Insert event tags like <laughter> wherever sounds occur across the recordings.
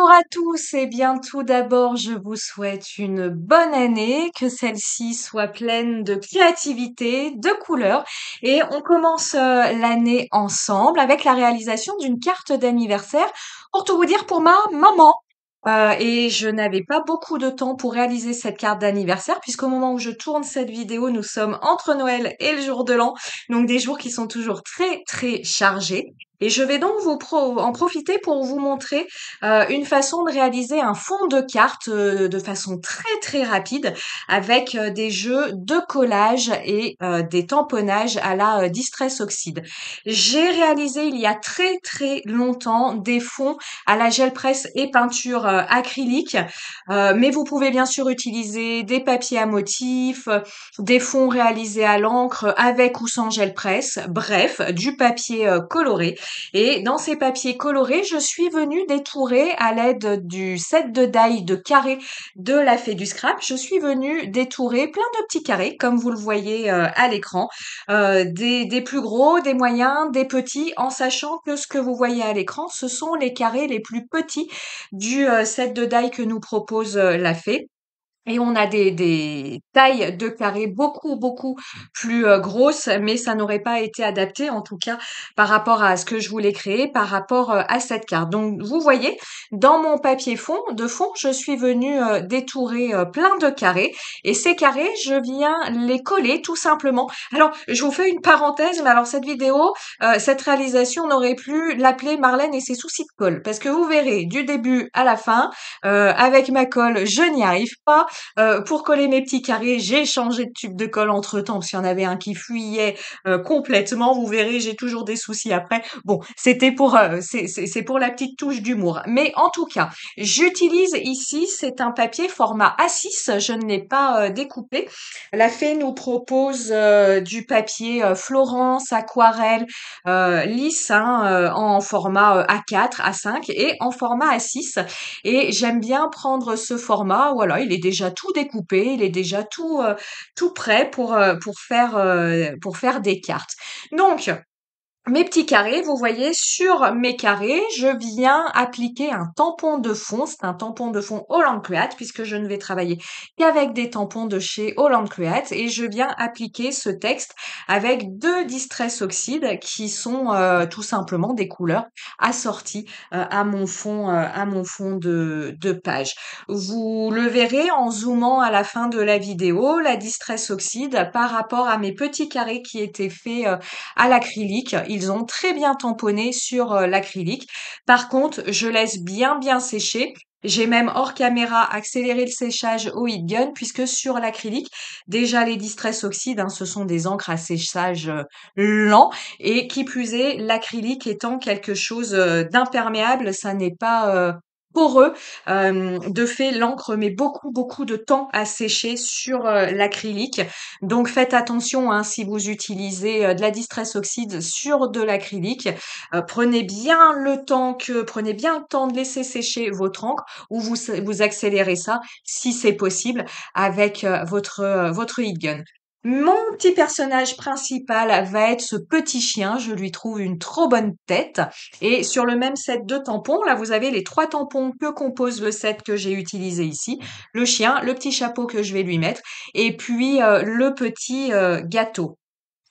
Bonjour à tous et bien tout d'abord je vous souhaite une bonne année, que celle-ci soit pleine de créativité, de couleurs et on commence euh, l'année ensemble avec la réalisation d'une carte d'anniversaire pour tout vous dire pour ma maman. Euh, et je n'avais pas beaucoup de temps pour réaliser cette carte d'anniversaire puisqu'au moment où je tourne cette vidéo, nous sommes entre Noël et le jour de l'an, donc des jours qui sont toujours très très chargés. Et je vais donc vous en profiter pour vous montrer euh, une façon de réaliser un fond de carte euh, de façon très très rapide avec euh, des jeux de collage et des tamponnages à la distress Oxide. J'ai réalisé il y a très très longtemps des fonds à la gel presse et peinture acrylique, mais vous pouvez bien sûr utiliser des papiers à motifs, des fonds réalisés à l'encre avec ou sans gel presse, bref, du papier coloré. Et dans ces papiers colorés, je suis venue détourer à l'aide du set de dailles de carrés de la fée du scrap. Je suis venue détourer plein de petits carrés, comme vous le voyez euh, à l'écran, euh, des, des plus gros, des moyens, des petits, en sachant que ce que vous voyez à l'écran, ce sont les carrés les plus petits du euh, set de dailles que nous propose la fée. Et on a des, des tailles de carrés beaucoup, beaucoup plus euh, grosses, mais ça n'aurait pas été adapté, en tout cas, par rapport à ce que je voulais créer, par rapport euh, à cette carte. Donc, vous voyez, dans mon papier fond, de fond, je suis venue euh, détourer plein de carrés. Et ces carrés, je viens les coller tout simplement. Alors, je vous fais une parenthèse, mais alors cette vidéo, cette réalisation, n'aurait plus l'appelé l'appeler Marlène et ses soucis de colle. Parce que vous verrez, du début à la fin, avec ma colle, je n'y arrive pas. Euh, pour coller mes petits carrés, j'ai changé de tube de colle entre temps, parce qu'il y en avait un qui fuyait euh, complètement. Vous verrez, j'ai toujours des soucis après. Bon, c'était pour, euh, c'est pour la petite touche d'humour. Mais en tout cas, j'utilise ici, c'est un papier format A6. Je ne l'ai pas découpé. La fée nous propose du papier Florence, aquarelle, lisse, hein, en format A4, A5 et en format A6. Et j'aime bien prendre ce format. Voilà, il est déjà tout découpé, il est déjà tout, euh, tout prêt pour, euh, pour, faire, euh, pour faire des cartes. Donc, mes petits carrés, vous voyez, sur mes carrés, je viens appliquer un tampon de fond. C'est un tampon de fond Holland Create puisque je ne vais travailler qu'avec des tampons de chez Holland Create et je viens appliquer ce texte avec deux distress oxydes qui sont euh, tout simplement des couleurs assorties euh, à mon fond, euh, à mon fond de, page. Vous le verrez en zoomant à la fin de la vidéo, la distress oxyde par rapport à mes petits carrés qui étaient faits à l'acrylique, ils ont très bien tamponné sur euh, l'acrylique. Par contre, je laisse bien bien sécher. J'ai même hors caméra accéléré le séchage au heat gun puisque sur l'acrylique, déjà les distress oxydes, hein, ce sont des encres à séchage euh, lent et qui plus est, l'acrylique étant quelque chose euh, d'imperméable, ça n'est pas pour eux, euh, de fait, l'encre met beaucoup, beaucoup de temps à sécher sur euh, l'acrylique. Donc faites attention hein, si vous utilisez euh, de la distress oxyde sur de l'acrylique. prenez bien le temps que prenez bien le temps de laisser sécher votre encre ou vous, vous accélérez ça si c'est possible avec votre, votre heat gun. Mon petit personnage principal va être ce petit chien. Je lui trouve une trop bonne tête. Et sur le même set de tampons, là, vous avez les trois tampons que compose le set que j'ai utilisé ici. Le chien, le petit chapeau que je vais lui mettre et puis euh, le petit euh, gâteau.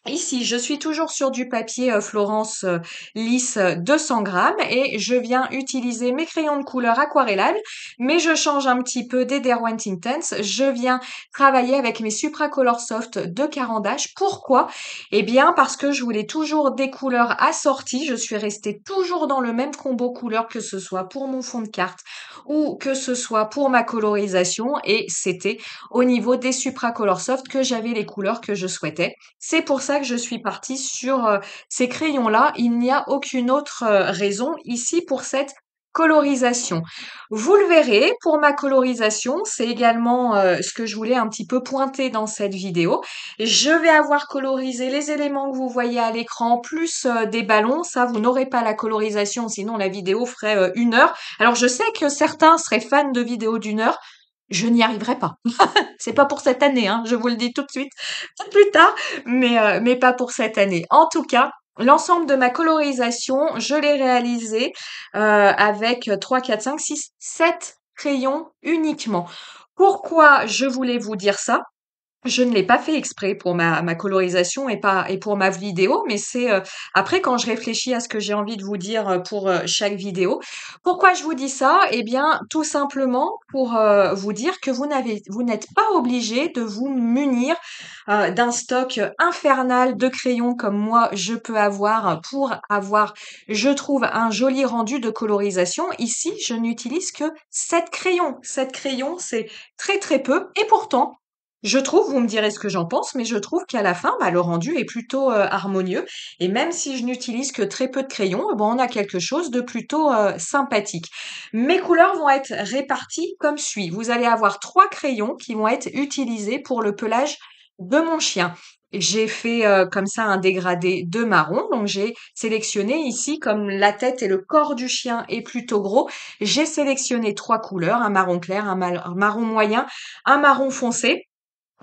Ici, je suis toujours sur du papier euh, Florence euh, lisse 200 euh, grammes et je viens utiliser mes crayons de couleur aquarellables, mais je change un petit peu des Derwent Intense. Je viens travailler avec mes Supra Color Soft de d'Ache Pourquoi Eh bien, parce que je voulais toujours des couleurs assorties. Je suis restée toujours dans le même combo couleur que ce soit pour mon fond de carte ou que ce soit pour ma colorisation et c'était au niveau des Supra Color Soft que j'avais les couleurs que je souhaitais. C'est pour ça que je suis partie sur euh, ces crayons-là. Il n'y a aucune autre euh, raison ici pour cette colorisation. Vous le verrez, pour ma colorisation, c'est également euh, ce que je voulais un petit peu pointer dans cette vidéo. Je vais avoir colorisé les éléments que vous voyez à l'écran, plus des ballons. Ça, vous n'aurez pas la colorisation, sinon la vidéo ferait une heure. Alors, je sais que certains seraient fans de vidéos d'une heure je n'y arriverai pas. <laughs> c'est pas pour cette année, hein, je vous le dis tout de suite, plus tard, mais, euh, mais pas pour cette année. En tout cas, L'ensemble de ma colorisation, je l'ai réalisé euh, avec 3, 4, 5, 6, 7 crayons uniquement. Pourquoi je voulais vous dire ça je ne l'ai pas fait exprès pour ma, colorisation et, pas, et pour ma vidéo, mais c'est euh, après quand je réfléchis à ce que j'ai envie de vous dire euh, pour euh, chaque vidéo. Pourquoi je vous dis ça Eh bien, tout simplement pour vous dire que vous n'avez, vous n'êtes pas obligé de vous munir d'un stock infernal de crayons comme moi je peux avoir pour avoir, je trouve, un joli rendu de colorisation. Ici, je n'utilise que 7 crayons. 7 crayons, c'est très très peu, et pourtant je trouve, vous me direz ce que j'en pense, mais je trouve qu'à la fin, bah, le rendu est plutôt euh, harmonieux. Et même si je n'utilise que très peu de crayons, eh bon, on a quelque chose de plutôt euh, sympathique. Mes couleurs vont être réparties comme suit. Vous allez avoir trois crayons qui vont être utilisés pour le pelage de mon chien. J'ai fait euh, comme ça un dégradé de marron, donc j'ai sélectionné ici, comme la tête et le corps du chien est plutôt gros, j'ai sélectionné trois couleurs, un marron clair, un marron moyen, un marron foncé.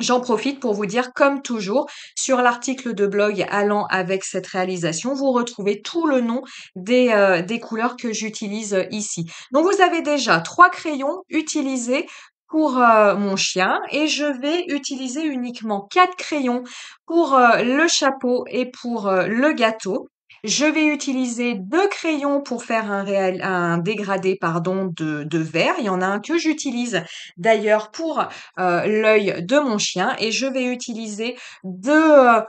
J'en profite pour vous dire, comme toujours, sur l'article de blog allant avec cette réalisation, vous retrouvez tout le nom des, euh, des couleurs que j'utilise euh, ici. Donc vous avez déjà trois crayons utilisés pour euh, mon chien et je vais utiliser uniquement quatre crayons pour le chapeau et pour le gâteau. Je vais utiliser deux crayons pour faire un, dégradé pardon, de, vert. Il y en a un que j'utilise d'ailleurs pour euh, l'œil de mon chien. Et je vais utiliser deux euh,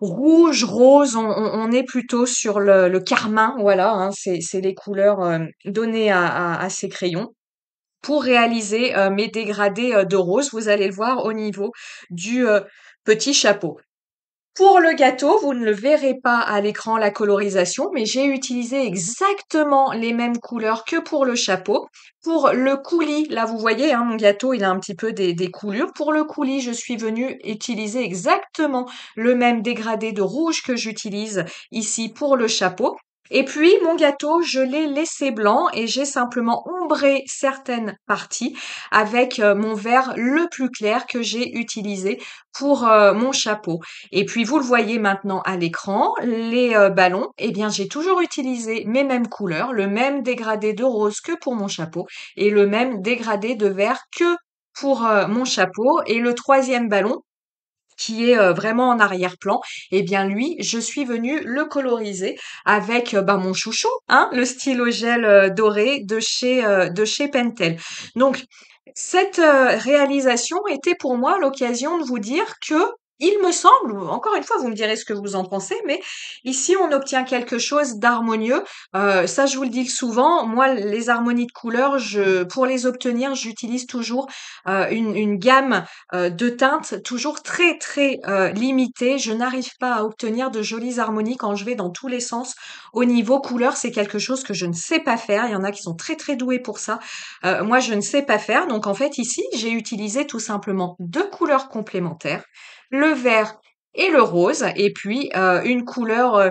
rouges roses. on, est plutôt sur le, carmin, voilà, hein, c'est les couleurs euh, données à, ces crayons. Pour réaliser mes dégradés de rose, vous allez le voir au niveau du petit chapeau. Pour le gâteau, vous ne le verrez pas à l'écran la colorisation, mais j'ai utilisé exactement les mêmes couleurs que pour le chapeau. Pour le coulis, là vous voyez, hein, mon gâteau il a un petit peu des, des coulures. Pour le coulis, je suis venue utiliser exactement le même dégradé de rouge que j'utilise ici pour le chapeau. Et puis mon gâteau, je l'ai laissé blanc et j'ai simplement ombré certaines parties avec euh, mon vert le plus clair que j'ai utilisé pour euh, mon chapeau. Et puis vous le voyez maintenant à l'écran, les euh, ballons, eh bien j'ai toujours utilisé mes mêmes couleurs, le même dégradé de rose que pour mon chapeau et le même dégradé de vert que pour mon chapeau. Et le troisième ballon, qui est vraiment en arrière-plan, eh bien lui, je suis venue le coloriser avec bah, mon chouchou, hein, le stylo gel doré de chez, de chez Pentel. Donc, cette réalisation était pour moi l'occasion de vous dire que il me semble, encore une fois, vous me direz ce que vous en pensez, mais ici on obtient quelque chose d'harmonieux. Euh, ça, je vous le dis souvent, moi, les harmonies de couleurs, je, pour les obtenir, j'utilise toujours euh, une, gamme euh, de teintes toujours très très limitée. Je n'arrive pas à obtenir de jolies harmonies quand je vais dans tous les sens. Au niveau couleur, c'est quelque chose que je ne sais pas faire. Il y en a qui sont très très doués pour ça. moi, je ne sais pas faire. Donc en fait, ici, j'ai utilisé tout simplement deux couleurs complémentaires le vert et le rose, et puis euh, une couleur euh,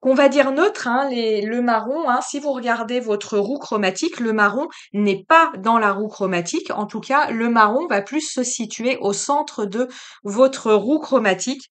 qu'on va dire neutre, hein, le marron. Hein. si vous regardez votre roue chromatique, le marron n'est pas dans la roue chromatique. En tout cas, le marron va plus se situer au centre de votre roue chromatique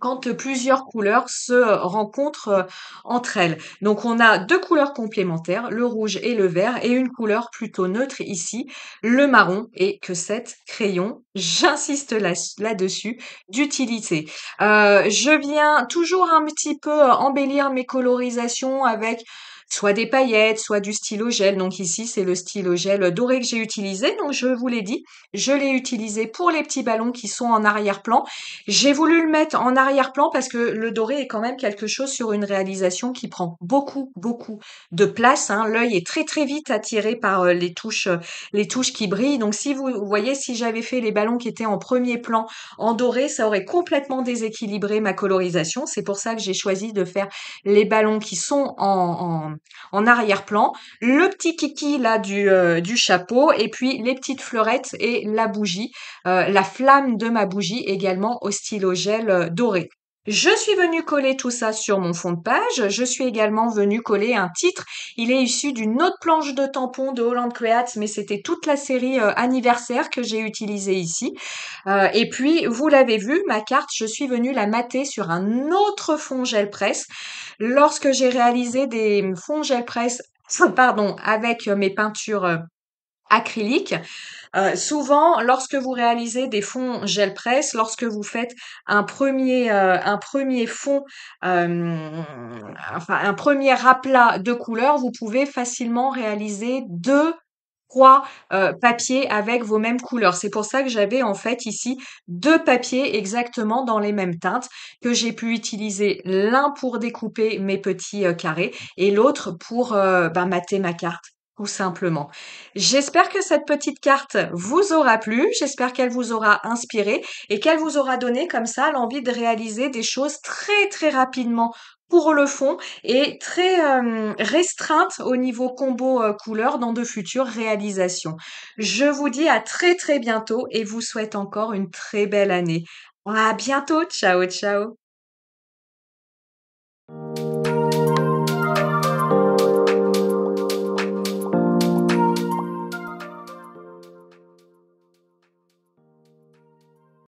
quand plusieurs couleurs se rencontrent euh, entre elles. Donc on a deux couleurs complémentaires, le rouge et le vert, et une couleur plutôt neutre ici, le marron, et que cette crayon, j'insiste là-dessus, d'utiliser. d'utilité. Euh, je viens toujours un petit peu embellir mes colorisations avec soit des paillettes, soit du stylo gel. Donc ici, c'est le stylo gel doré que j'ai utilisé. Donc je vous l'ai dit, je l'ai utilisé pour les petits ballons qui sont en arrière-plan. J'ai voulu le mettre en arrière-plan parce que le doré est quand même quelque chose sur une réalisation qui prend beaucoup, beaucoup de place. Hein. L'œil est très, très vite attiré par euh, les touches, les touches qui brillent. Donc si vous voyez, si j'avais fait les ballons qui étaient en premier plan en doré, ça aurait complètement déséquilibré ma colorisation. C'est pour ça que j'ai choisi de faire les ballons qui sont en, en en arrière-plan, le petit kiki là euh, du, chapeau et puis les petites fleurettes et la bougie, euh, la flamme de ma bougie également au stylo gel euh, doré. Je suis venue coller tout ça sur mon fond de page. Je suis également venue coller un titre. Il est issu d'une autre planche de tampon de Holland Creates, mais c'était toute la série euh, anniversaire que j'ai utilisée ici. Euh, et puis, vous l'avez vu, ma carte, je suis venue la mater sur un autre fond gel presse. Lorsque j'ai réalisé des fonds gel presse, <laughs> pardon, avec euh, mes peintures acrylique. Euh, souvent, lorsque vous réalisez des fonds gel presse, lorsque vous faites un premier, euh, un premier fond, euh, enfin un premier aplat de couleurs, vous pouvez facilement réaliser deux trois papiers avec vos mêmes couleurs. C'est pour ça que j'avais en fait ici deux papiers exactement dans les mêmes teintes que j'ai pu utiliser l'un pour découper mes petits carrés et l'autre pour ben, mater ma carte. Ou simplement. J'espère que cette petite carte vous aura plu, j'espère qu'elle vous aura inspiré et qu'elle vous aura donné comme ça l'envie de réaliser des choses très très rapidement pour le fond et très euh, restreinte au niveau combo euh, couleur dans de futures réalisations. Je vous dis à très très bientôt et vous souhaite encore une très belle année. À bientôt, ciao ciao